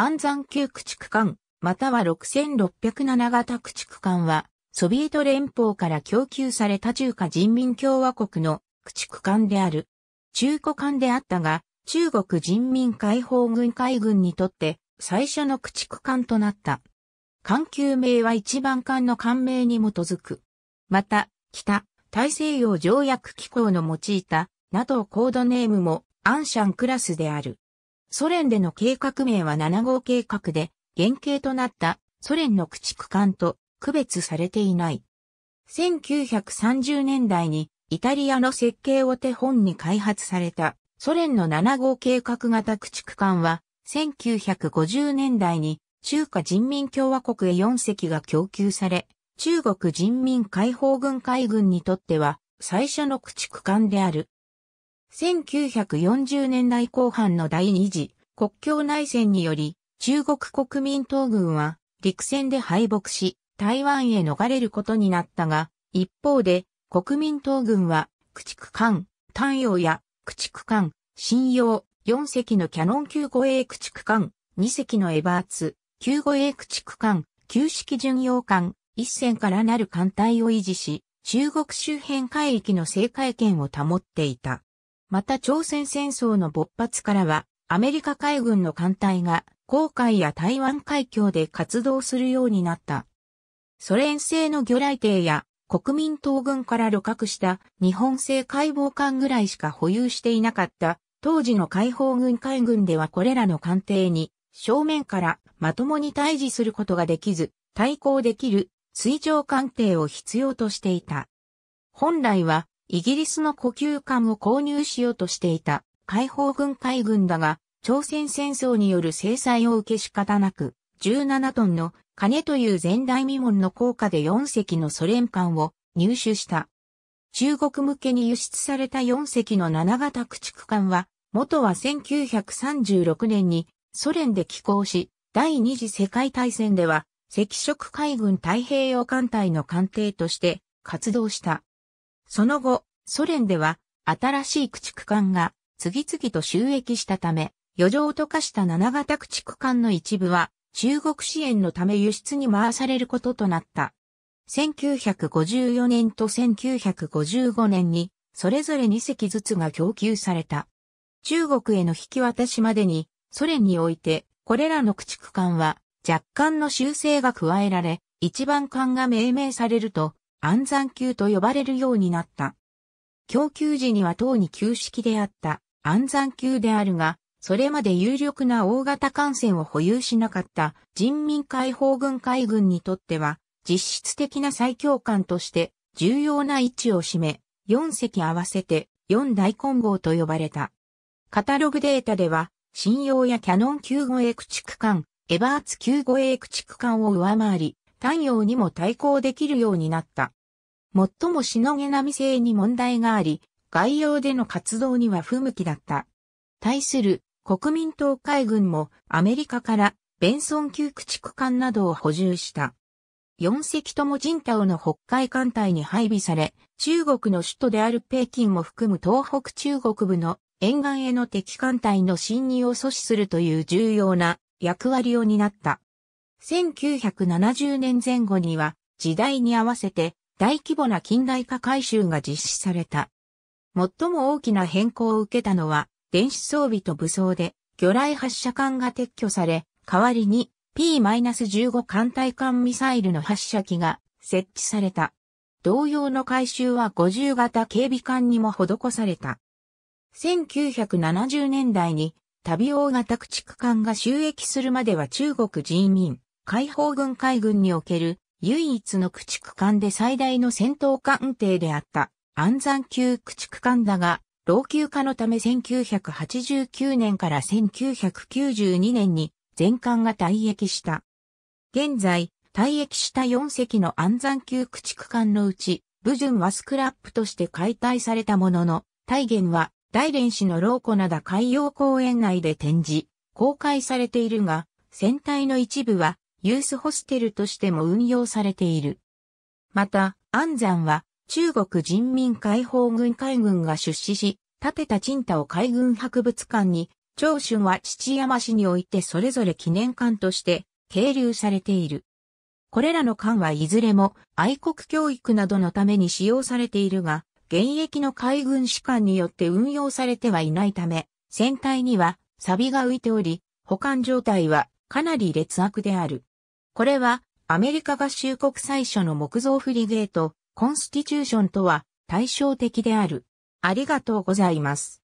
安山旧駆逐艦、または6607型駆逐艦は、ソビエト連邦から供給された中華人民共和国の駆逐艦である。中古艦であったが、中国人民解放軍海軍にとって最初の駆逐艦となった。艦級名は一番艦の艦名に基づく。また、北、大西洋条約機構の用いた NATO コードネームもアンシャンクラスである。ソ連での計画名は7号計画で、原型となったソ連の駆逐艦と区別されていない。1930年代にイタリアの設計を手本に開発されたソ連の7号計画型駆逐艦は1950年代に中華人民共和国へ4隻が供給され、中国人民解放軍海軍にとっては最初の駆逐艦である。1940年代後半の第二次国境内戦により、中国国民党軍は陸戦で敗北し、台湾へ逃れることになったが、一方で国民党軍は駆逐艦、丹陽や駆逐艦、新陽、4隻のキャノン級護衛駆逐艦、2隻のエバーツ、旧護衛駆逐艦、旧式巡洋艦、一戦からなる艦隊を維持し、中国周辺海域の制海権を保っていた。また朝鮮戦争の勃発からは、アメリカ海軍の艦隊が、航海や台湾海峡で活動するようになった。ソ連製の魚雷艇や国民党軍から旅客した日本製解剖艦ぐらいしか保有していなかった当時の解放軍海軍ではこれらの艦艇に正面からまともに対峙することができず対抗できる水上艦艇を必要としていた。本来はイギリスの呼吸艦を購入しようとしていた解放軍海軍だが、朝鮮戦争による制裁を受け仕方なく、17トンの金という前代未聞の効果で4隻のソ連艦を入手した。中国向けに輸出された4隻の7型駆逐艦は、元は1936年にソ連で寄港し、第二次世界大戦では赤色海軍太平洋艦隊の艦艇として活動した。その後、ソ連では新しい駆逐艦が次々と収益したため、余剰と化した七型駆逐艦の一部は中国支援のため輸出に回されることとなった。1954年と1955年にそれぞれ2隻ずつが供給された。中国への引き渡しまでにソ連においてこれらの駆逐艦は若干の修正が加えられ、一番艦が命名されると、安山級と呼ばれるようになった。供給時には等に旧式であった安山級であるが、それまで有力な大型艦船を保有しなかった人民解放軍海軍にとっては、実質的な最強艦として重要な位置を占め、4隻合わせて4大混合と呼ばれた。カタログデータでは、信用やキャノン級護衛駆逐艦、エバーツ級護衛駆逐艦を上回り、太陽にも対抗できるようになった。最もしのげなみ性に問題があり、外洋での活動には不向きだった。対する国民党海軍もアメリカからベンソン級駆逐艦などを補充した。4隻とも人タオの北海艦隊に配備され、中国の首都である北京も含む東北中国部の沿岸への敵艦隊の侵入を阻止するという重要な役割を担った。1970年前後には時代に合わせて大規模な近代化改修が実施された。最も大きな変更を受けたのは、電子装備と武装で、魚雷発射艦が撤去され、代わりに P-15 艦隊艦ミサイルの発射機が設置された。同様の改修は50型警備艦にも施された。1970年代に旅大型駆逐艦が収益するまでは中国人民、解放軍海軍における唯一の駆逐艦で最大の戦闘艦艇であった安山級駆逐艦だが、老朽化のため1989年から1992年に全艦が退役した。現在、退役した4隻の安山級駆逐艦のうち、武順はスクラップとして解体されたものの、大元は大連市の老湖灘海洋公園内で展示、公開されているが、船体の一部はユースホステルとしても運用されている。また、安山は中国人民解放軍海軍が出資し、建てた賃太を海軍博物館に、長春は父山市においてそれぞれ記念館として係留されている。これらの館はいずれも愛国教育などのために使用されているが、現役の海軍士官によって運用されてはいないため、船体には錆が浮いており、保管状態はかなり劣悪である。これは、アメリカ合衆国最初の木造フリゲート、コンスティチューションとは対照的である。ありがとうございます。